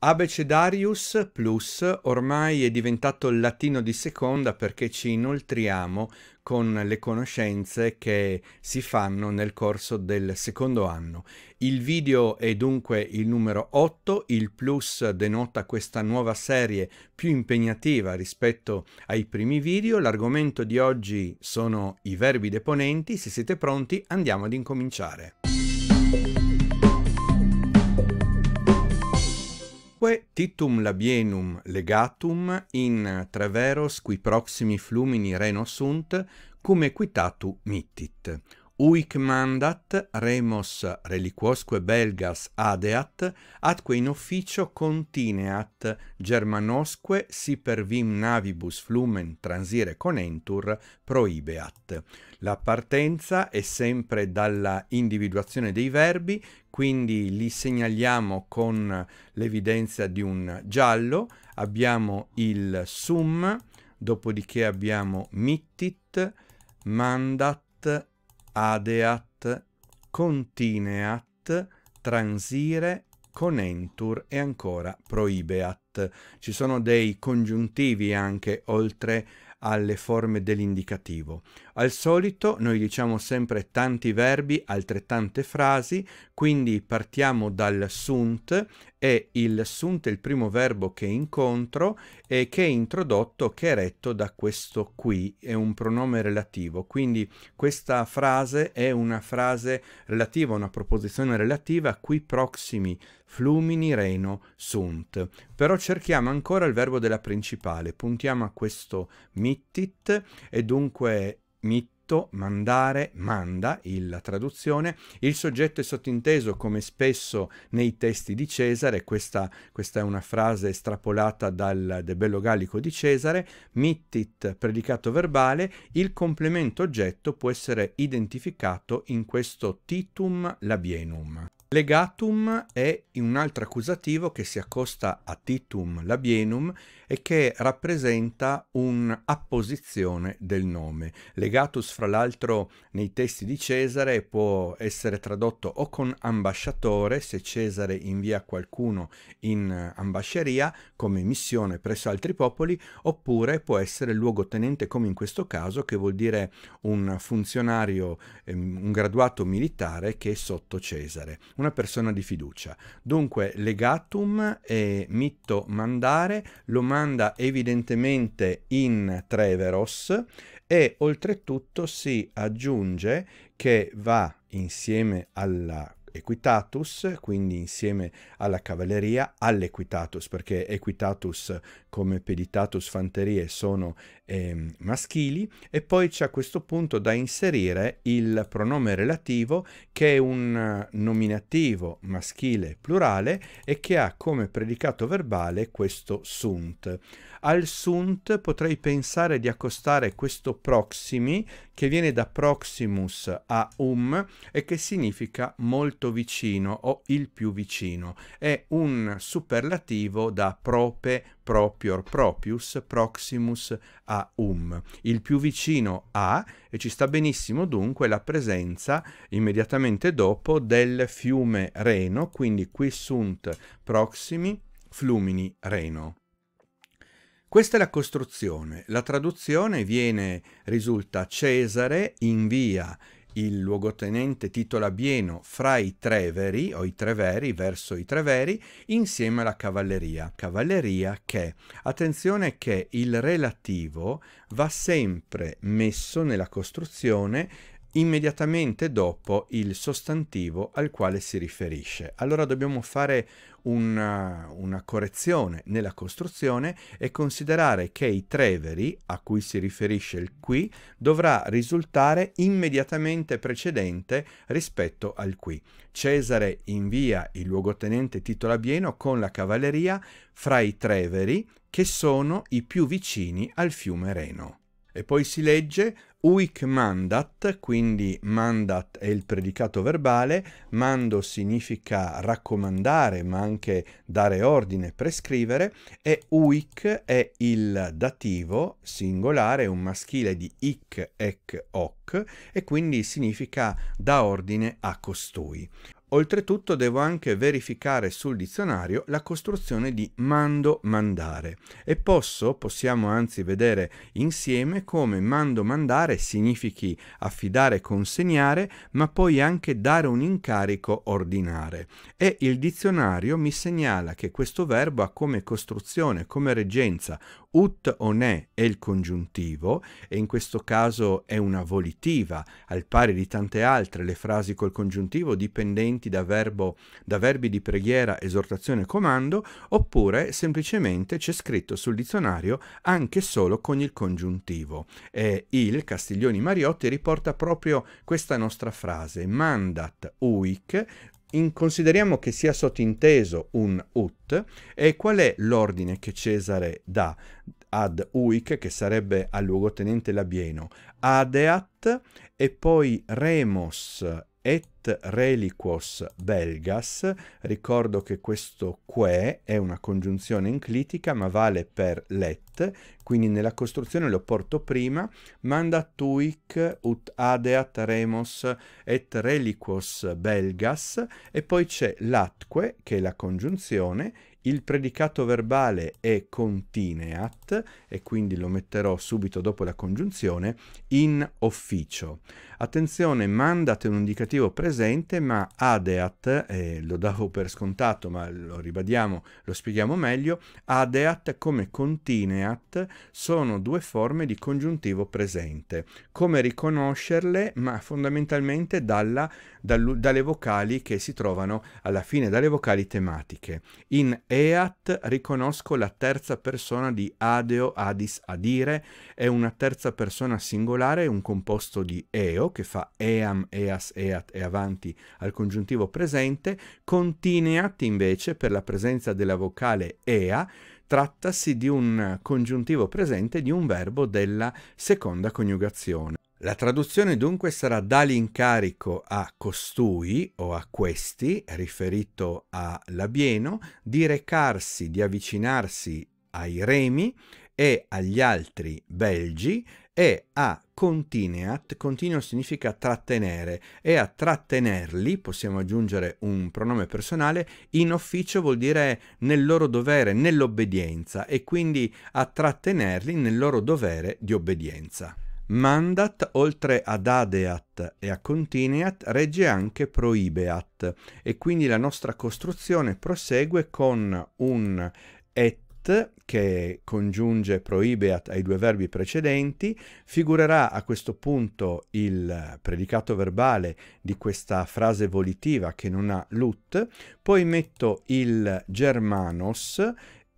Abecedarius Plus ormai è diventato il latino di seconda perché ci inoltriamo con le conoscenze che si fanno nel corso del secondo anno. Il video è dunque il numero 8, il plus denota questa nuova serie più impegnativa rispetto ai primi video, l'argomento di oggi sono i verbi deponenti, se siete pronti andiamo ad incominciare. Quae titum labienum legatum in traveros qui proximi flumini reno sunt, cum equitatu mittit. Uic mandat remus reliquosque belgas adeat, atque in officio contineat, germanosque si per vim navibus flumen transire conentur proibeat. La partenza è sempre dalla individuazione dei verbi, quindi li segnaliamo con l'evidenza di un giallo, abbiamo il sum, dopodiché abbiamo mittit, mandat, adeat, contineat, transire, conentur e ancora proibeat. Ci sono dei congiuntivi anche oltre alle forme dell'indicativo. Al solito noi diciamo sempre tanti verbi, altrettante frasi, quindi partiamo dal sunt e il sunt è il primo verbo che incontro e che è introdotto, che è retto da questo qui, è un pronome relativo. Quindi questa frase è una frase relativa, una proposizione relativa, qui proximi flumini reno sunt. Però cerchiamo ancora il verbo della principale, puntiamo a questo mittit e dunque mitto, mandare, manda, la traduzione. Il soggetto è sottinteso, come spesso nei testi di Cesare, questa, questa è una frase estrapolata dal De Bello Gallico di Cesare, mittit, predicato verbale, il complemento oggetto può essere identificato in questo titum labienum. Legatum è un altro accusativo che si accosta a titum labienum e che rappresenta un'apposizione del nome. Legatus, fra l'altro, nei testi di Cesare può essere tradotto o con ambasciatore, se Cesare invia qualcuno in ambasceria come missione presso altri popoli, oppure può essere luogotenente, come in questo caso, che vuol dire un funzionario, ehm, un graduato militare che è sotto Cesare una persona di fiducia. Dunque Legatum e Mitto Mandare lo manda evidentemente in Treveros e oltretutto si aggiunge che va insieme alla equitatus, quindi insieme alla cavalleria, all'equitatus, perché equitatus come peditatus fanterie sono eh, maschili, e poi c'è a questo punto da inserire il pronome relativo che è un nominativo maschile plurale e che ha come predicato verbale questo sunt. Al sunt potrei pensare di accostare questo proximi che viene da proximus a um e che significa molto molto vicino o il più vicino. È un superlativo da prope, proprior, propius, proximus a um. Il più vicino a, e ci sta benissimo dunque la presenza immediatamente dopo del fiume Reno, quindi qui sunt proximi flumini Reno. Questa è la costruzione. La traduzione viene, risulta Cesare invia il luogotenente titola Labieno fra i Treveri o i Treveri verso i Treveri insieme alla cavalleria. Cavalleria che, attenzione che il relativo va sempre messo nella costruzione immediatamente dopo il sostantivo al quale si riferisce. Allora dobbiamo fare una, uh, una, correzione nella costruzione e considerare che i treveri a cui si riferisce il qui dovrà risultare immediatamente precedente rispetto al qui. Cesare invia il luogotenente Tito Labieno con la cavalleria fra i treveri che sono i più vicini al fiume Reno e poi si legge uic mandat, quindi mandat è il predicato verbale, mando significa raccomandare ma anche dare ordine, prescrivere e uic è il dativo singolare, un maschile di ic, ec, hoc e quindi significa da ordine a costui. Oltretutto devo anche verificare sul dizionario la costruzione di mando mandare e posso, possiamo anzi vedere insieme come mando mandare significhi affidare consegnare, ma poi anche dare un incarico ordinare e il dizionario mi segnala che questo verbo ha come costruzione, come reggenza Ut o ne è il congiuntivo e in questo caso è una volitiva, al pari di tante altre le frasi col congiuntivo dipendenti da, verbo, da verbi di preghiera, esortazione comando, oppure semplicemente c'è scritto sul dizionario anche solo con il congiuntivo. E il Castiglioni Mariotti riporta proprio questa nostra frase, mandat uic in, consideriamo che sia sottinteso un ut e qual è l'ordine che Cesare dà ad uic, che sarebbe al luogotenente Labieno, adeat e poi remos et reliquos belgas, ricordo che questo que è una congiunzione enclitica ma vale per let, quindi nella costruzione lo porto prima, manda tuic ut adeat remos et reliquos belgas e poi c'è l'atque che è la congiunzione il predicato verbale è contineat e quindi lo metterò subito dopo la congiunzione in officio. Attenzione, mandat è un indicativo presente ma adeat, eh, lo davo per scontato ma lo ribadiamo, lo spieghiamo meglio, adeat come contineat sono due forme di congiuntivo presente. Come riconoscerle? Ma fondamentalmente dalla, dal, dalle vocali che si trovano alla fine, dalle vocali tematiche. In Eat riconosco la terza persona di Adeo Adis Adire, è una terza persona singolare, un composto di Eo che fa Eam, Eas, Eat e avanti al congiuntivo presente, Contineat invece per la presenza della vocale Ea trattasi di un congiuntivo presente di un verbo della seconda coniugazione. La traduzione dunque sarà dà l'incarico a costui o a questi, riferito a Labieno, di recarsi, di avvicinarsi ai remi e agli altri belgi e a contineat, continuo significa trattenere, e a trattenerli, possiamo aggiungere un pronome personale, in ufficio vuol dire nel loro dovere, nell'obbedienza, e quindi a trattenerli nel loro dovere di obbedienza. Mandat, oltre ad adeat e a continuat, regge anche proibeat e quindi la nostra costruzione prosegue con un et che congiunge proibeat ai due verbi precedenti, figurerà a questo punto il predicato verbale di questa frase volitiva che non ha lut, poi metto il germanos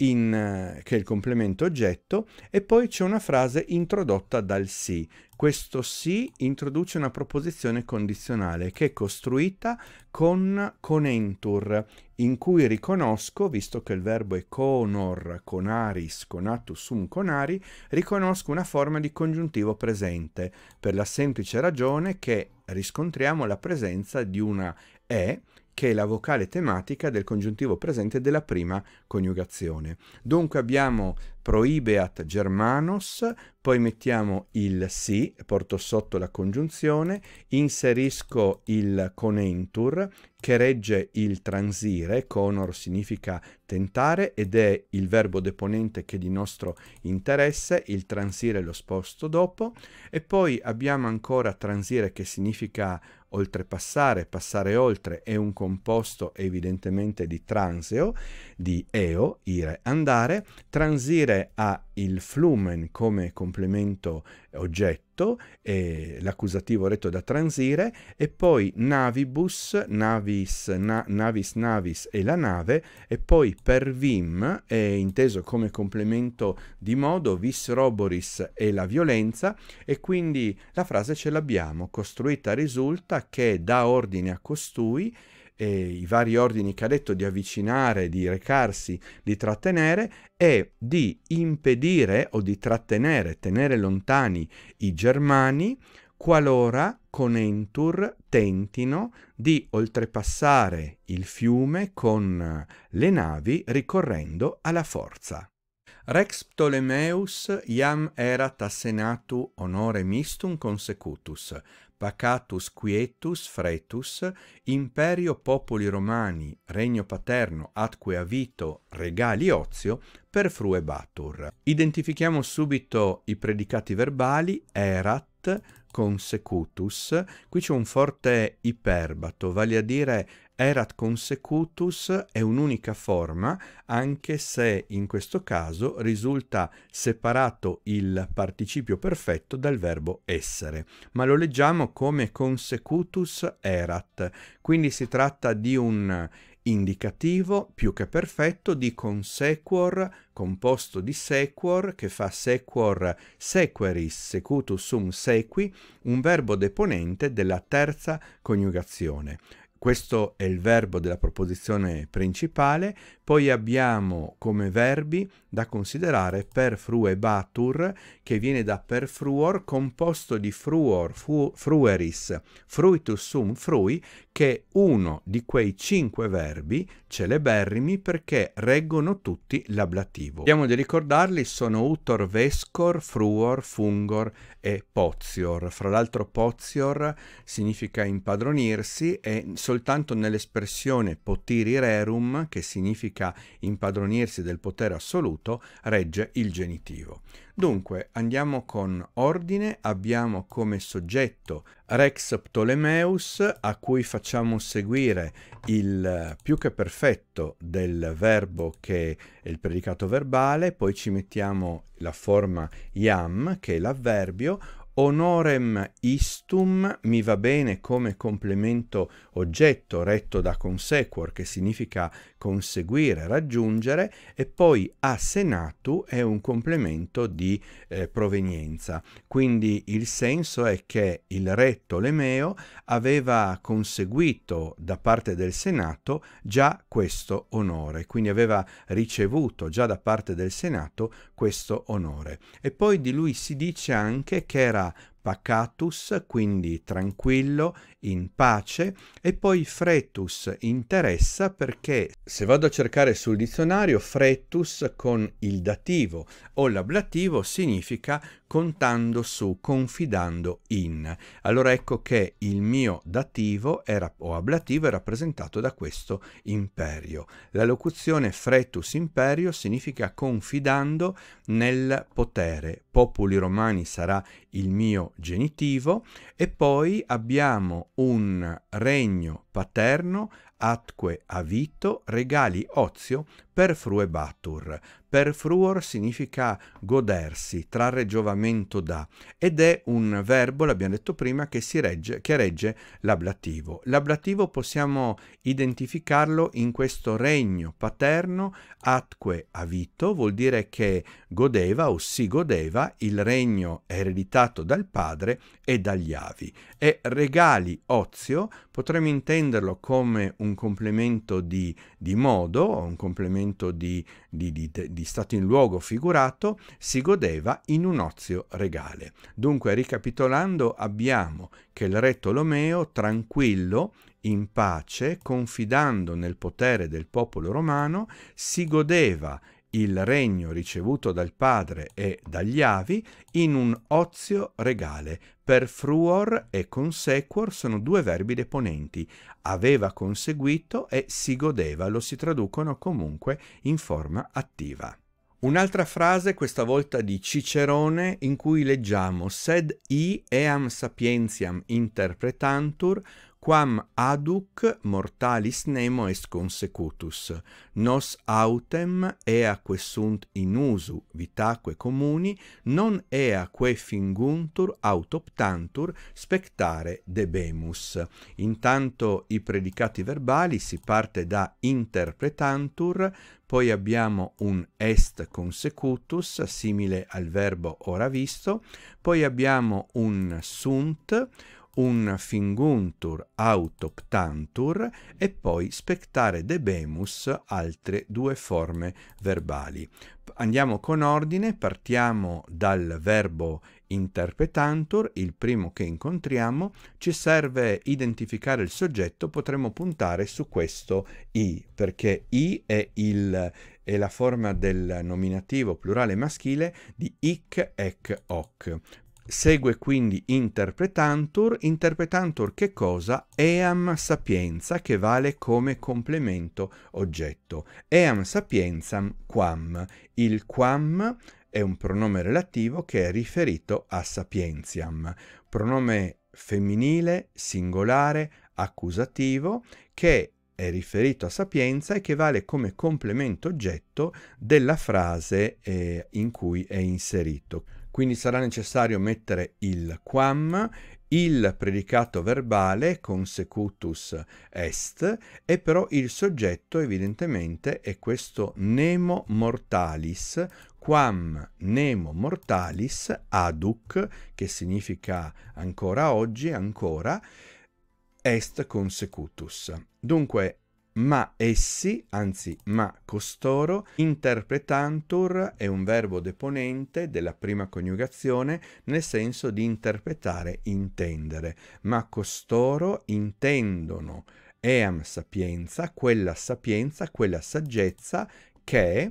in, eh, che è il complemento oggetto, e poi c'è una frase introdotta dal sì. Questo sì introduce una proposizione condizionale che è costruita con conentur, in cui riconosco, visto che il verbo è conor, conaris, conatus sum conari, riconosco una forma di congiuntivo presente, per la semplice ragione che riscontriamo la presenza di una e che è la vocale tematica del congiuntivo presente della prima coniugazione. Dunque abbiamo proibeat germanos, poi mettiamo il si, porto sotto la congiunzione, inserisco il conentur che regge il transire, conor significa tentare ed è il verbo deponente che è di nostro interesse, il transire lo sposto dopo e poi abbiamo ancora transire che significa oltrepassare, passare oltre è un composto evidentemente di transeo, di eo, ire, andare, transire ha il flumen come complemento oggetto, eh, l'accusativo retto da transire, e poi navibus, navis, na, navis, navis e la nave, e poi per vim, eh, inteso come complemento di modo, vis roboris e la violenza, e quindi la frase ce l'abbiamo, costruita risulta che dà ordine a costui, i vari ordini che ha detto di avvicinare, di recarsi, di trattenere e di impedire o di trattenere, tenere lontani i germani qualora con Entur tentino di oltrepassare il fiume con le navi ricorrendo alla forza. Rex Ptolemeus iam erat assenatu honore mistum consecutus, pacatus quietus fretus, imperio popoli romani, regno paterno atque avito regali ozio, per frue batur. Identifichiamo subito i predicati verbali erat, consecutus, qui c'è un forte iperbato, vale a dire erat consecutus è un'unica forma, anche se in questo caso risulta separato il participio perfetto dal verbo essere, ma lo leggiamo come consecutus erat, quindi si tratta di un indicativo più che perfetto di consequor composto di sequor che fa sequor sequeris secutus sum sequi un verbo deponente della terza coniugazione questo è il verbo della proposizione principale, poi abbiamo come verbi da considerare per perfruebatur che viene da perfruor composto di fruor, fu, frueris, fruitus sum frui che è uno di quei cinque verbi celeberrimi perché reggono tutti l'ablativo. Abbiamo di ricordarli sono utor vescor, fruor, fungor e pozior. Fra l'altro pozior significa impadronirsi e sono soltanto nell'espressione potiri rerum, che significa impadronirsi del potere assoluto, regge il genitivo. Dunque, andiamo con ordine, abbiamo come soggetto Rex Ptolemeus, a cui facciamo seguire il più che perfetto del verbo che è il predicato verbale, poi ci mettiamo la forma iam, che è l'avverbio, Onorem istum mi va bene come complemento oggetto retto da consequor, che significa conseguire, raggiungere, e poi a senatu è un complemento di eh, provenienza. Quindi il senso è che il re Tolomeo aveva conseguito da parte del senato già questo onore, quindi aveva ricevuto già da parte del senato questo onore. E poi di lui si dice anche che era sarà pacatus, quindi tranquillo, in pace, e poi fretus interessa perché se vado a cercare sul dizionario fretus con il dativo o l'ablativo significa contando su, confidando in. Allora ecco che il mio dativo era, o ablativo è rappresentato da questo imperio. La locuzione fretus imperio significa confidando nel potere. Populi romani sarà il mio genitivo e poi abbiamo un regno paterno atque avito regali ozio per fruebatur. Per fruor significa godersi, trarre giovamento da, ed è un verbo, l'abbiamo detto prima, che, regge, che regge l'ablativo. L'ablativo possiamo identificarlo in questo regno paterno, atque avito, vuol dire che godeva o si godeva il regno ereditato dal padre e dagli avi. E regali ozio potremmo intenderlo come un un complemento di, di modo, un complemento di, di, di, stato in luogo figurato, si godeva in un ozio regale. Dunque, ricapitolando, abbiamo che il re Tolomeo, tranquillo, in pace, confidando nel potere del popolo romano, si godeva il regno ricevuto dal Padre e dagli avi in un ozio regale. Per fruor e consequor sono due verbi deponenti. Aveva conseguito e si godeva, lo si traducono comunque in forma attiva. Un'altra frase, questa volta di Cicerone, in cui leggiamo sed i eam sapientiam interpretantur quam aduc mortalis nemo est consecutus, nos autem eaque sunt in usu vitaque comuni, non eaque finguntur autoptantur spectare debemus. Intanto i predicati verbali si parte da interpretantur, poi abbiamo un est consecutus, simile al verbo ora visto, poi abbiamo un sunt, un finguntur autoptantur e poi spectare debemus altre due forme verbali. Andiamo con ordine, partiamo dal verbo interpretantur, il primo che incontriamo, ci serve identificare il soggetto, potremmo puntare su questo i, perché i è, il, è la forma del nominativo plurale maschile di ic, ec, hoc. Segue quindi interpretantur, interpretantur che cosa? Eam sapienza che vale come complemento oggetto. Eam sapienzam quam. Il quam è un pronome relativo che è riferito a sapientiam, pronome femminile, singolare, accusativo, che è riferito a sapienza e che vale come complemento oggetto della frase eh, in cui è inserito. Quindi sarà necessario mettere il quam, il predicato verbale consecutus est e però il soggetto evidentemente è questo nemo mortalis quam nemo mortalis aduc che significa ancora oggi ancora est consecutus. Dunque ma essi, anzi ma costoro, interpretantur è un verbo deponente della prima coniugazione nel senso di interpretare, intendere, ma costoro intendono eam sapienza, quella sapienza, quella saggezza che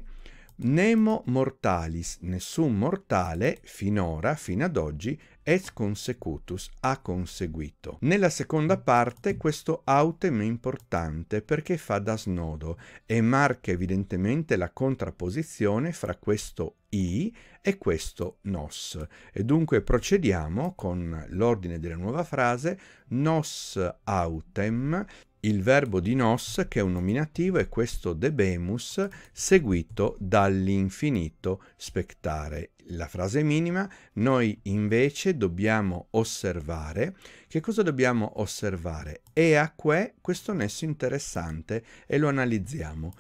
Nemo mortalis, nessun mortale finora, fino ad oggi, es consecutus, ha conseguito. Nella seconda parte questo autem è importante perché fa da snodo e marca evidentemente la contrapposizione fra questo i e questo nos. E dunque procediamo con l'ordine della nuova frase nos autem il verbo di nos, che è un nominativo, è questo debemus seguito dall'infinito spectare. La frase minima, noi invece dobbiamo osservare. Che cosa dobbiamo osservare? E a que, questo nesso interessante, e lo analizziamo.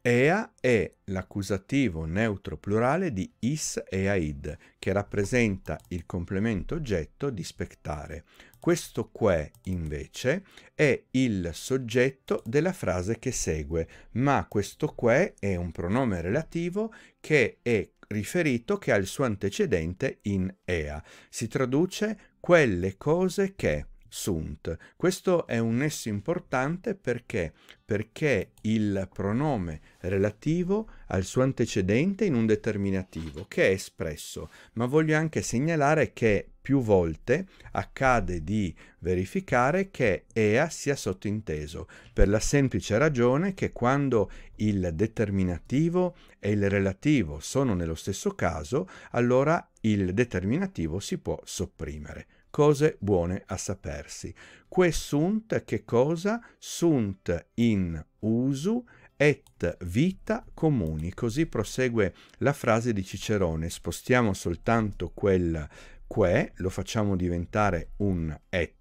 Ea è l'accusativo neutro plurale di is e aid, che rappresenta il complemento oggetto di spectare. Questo que, invece, è il soggetto della frase che segue, ma questo que è un pronome relativo che è riferito che ha il suo antecedente in ea. Si traduce quelle cose che sunt. Questo è un nesso importante perché? Perché il pronome relativo al suo antecedente in un determinativo che è espresso, ma voglio anche segnalare che più volte accade di verificare che ea sia sottinteso, per la semplice ragione che quando il determinativo e il relativo sono nello stesso caso, allora il determinativo si può sopprimere cose buone a sapersi. Que sunt che cosa? Sunt in usu et vita comuni. Così prosegue la frase di Cicerone. Spostiamo soltanto quella que, lo facciamo diventare un et,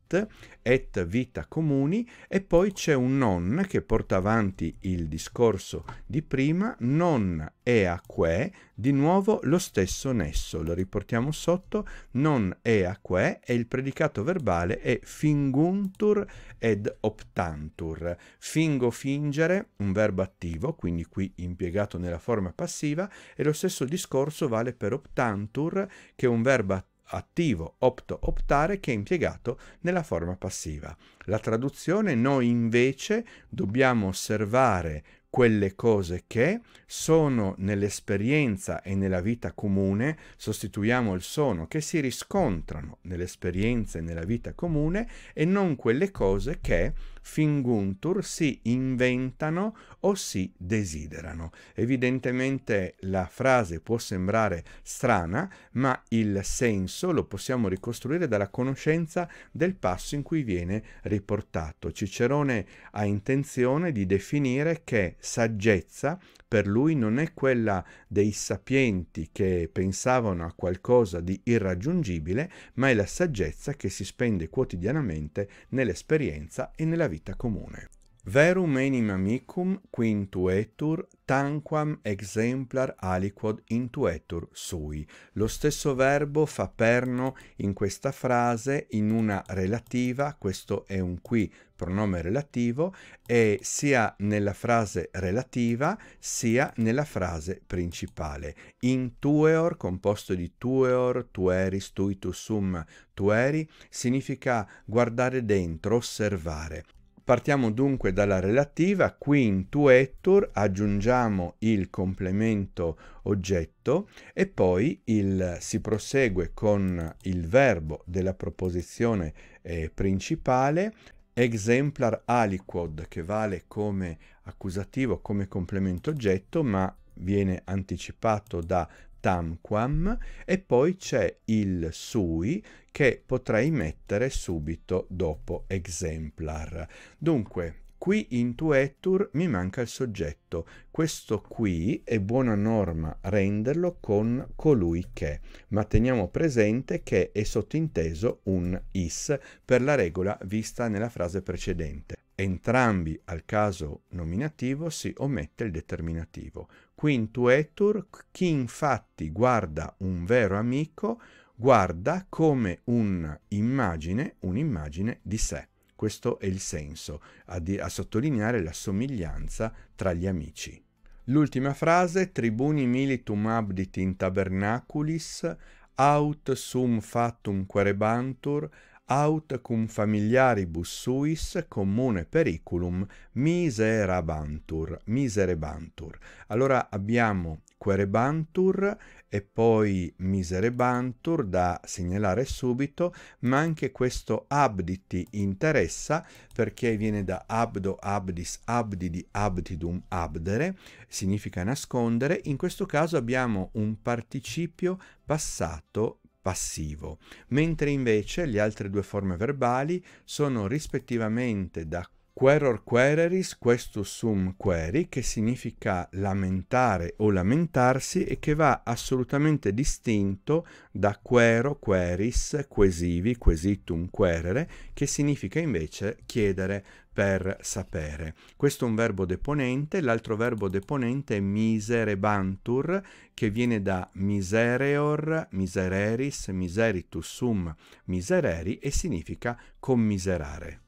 et vita comuni, e poi c'è un non che porta avanti il discorso di prima, non ea que, di nuovo lo stesso nesso, lo riportiamo sotto, non ea que, e il predicato verbale è finguntur ed optantur. Fingo fingere, un verbo attivo, quindi qui impiegato nella forma passiva, e lo stesso discorso vale per optantur, che è un verbo attivo attivo opto-optare che è impiegato nella forma passiva. La traduzione noi invece dobbiamo osservare quelle cose che sono nell'esperienza e nella vita comune, sostituiamo il sono, che si riscontrano nell'esperienza e nella vita comune e non quelle cose che finguntur si inventano o si desiderano. Evidentemente la frase può sembrare strana, ma il senso lo possiamo ricostruire dalla conoscenza del passo in cui viene riportato. Cicerone ha intenzione di definire che saggezza per lui non è quella dei sapienti che pensavano a qualcosa di irraggiungibile, ma è la saggezza che si spende quotidianamente nell'esperienza e nella vita comune. Verum enim amicum quintuetur tanquam exemplar aliquod intuetur sui. Lo stesso verbo fa perno in questa frase, in una relativa, questo è un qui pronome relativo e sia nella frase relativa sia nella frase principale. In tueor, composto di tueor, tueris, tuitus sum, tueri, significa guardare dentro, osservare. Partiamo dunque dalla relativa, qui in tuettur aggiungiamo il complemento oggetto e poi il, si prosegue con il verbo della proposizione eh, principale exemplar aliquod che vale come accusativo, come complemento oggetto, ma viene anticipato da tamquam e poi c'è il sui che potrei mettere subito dopo exemplar. Dunque, Qui in tuettur mi manca il soggetto. Questo qui è buona norma renderlo con colui che, ma teniamo presente che è sottinteso un is per la regola vista nella frase precedente. Entrambi al caso nominativo si omette il determinativo. Qui in tuettur chi infatti guarda un vero amico guarda come un'immagine, un'immagine di sé. Questo è il senso, a, di- a sottolineare la somiglianza tra gli amici. L'ultima frase, tribuni militum abdit in tabernaculis, aut sum fatum querebantur, aut cum familiaribus suis comune periculum miserabantur, miserebantur. Allora abbiamo Querebantur e poi Miserebantur da segnalare subito, ma anche questo abditi interessa perché viene da abdo, abdis, abdidi, abdidum, abdere, significa nascondere. In questo caso abbiamo un participio passato passivo, mentre invece le altre due forme verbali sono rispettivamente da Queror quereris questus sum queri, che significa lamentare o lamentarsi e che va assolutamente distinto da quero queris quesivi, quesitum querere, che significa invece chiedere per sapere. Questo è un verbo deponente, l'altro verbo deponente è miserebantur, che viene da misereor, misereris, miseritus sum misereri e significa commiserare.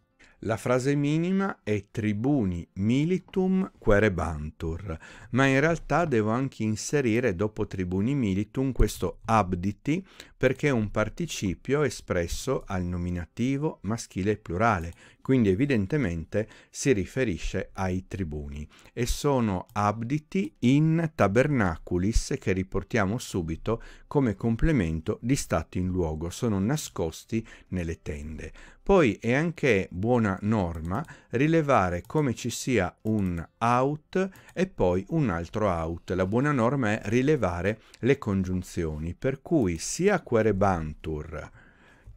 La frase minima è tribuni militum querebantur, ma in realtà devo anche inserire dopo tribuni militum questo abditi perché è un participio espresso al nominativo maschile plurale, quindi evidentemente si riferisce ai tribuni e sono abditi in tabernaculis che riportiamo subito come complemento di stato in luogo, sono nascosti nelle tende. Poi è anche buona norma rilevare come ci sia un out e poi un altro out. La buona norma è rilevare le congiunzioni, per cui sia Aquerebantur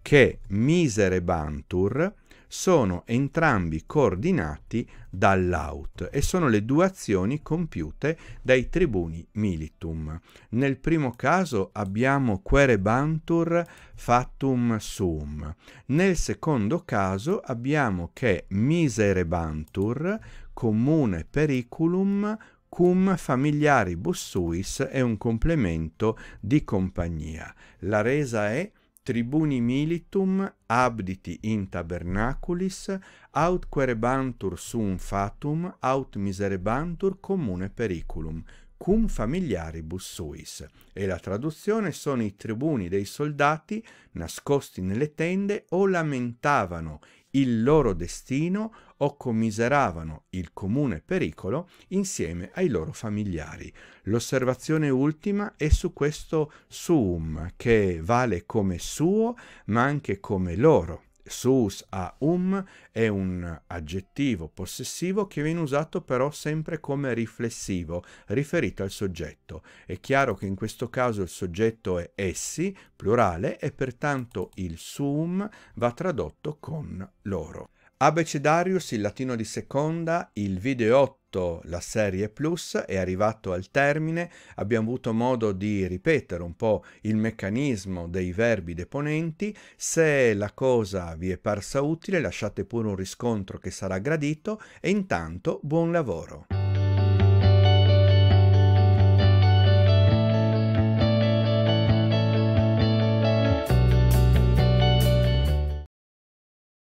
che Miserebantur sono entrambi coordinati dall'aut e sono le due azioni compiute dai tribuni militum. Nel primo caso abbiamo querebantur fatum sum, nel secondo caso abbiamo che miserebantur comune periculum cum familiaribus suis è un complemento di compagnia. La resa è tribuni militum abditi in tabernaculis, aut querebantur sum fatum, aut miserebantur comune periculum, cum familiaribus suis. E la traduzione sono i tribuni dei soldati nascosti nelle tende o lamentavano il loro destino o commiseravano il comune pericolo insieme ai loro familiari. L'osservazione ultima è su questo suum, che vale come suo ma anche come loro. Sus a um è un aggettivo possessivo che viene usato però sempre come riflessivo, riferito al soggetto. È chiaro che in questo caso il soggetto è essi, plurale, e pertanto il sum va tradotto con loro. Abecedarius, il latino di seconda, il video 8 fatto la serie Plus, è arrivato al termine, abbiamo avuto modo di ripetere un po' il meccanismo dei verbi deponenti, se la cosa vi è parsa utile lasciate pure un riscontro che sarà gradito e intanto buon lavoro!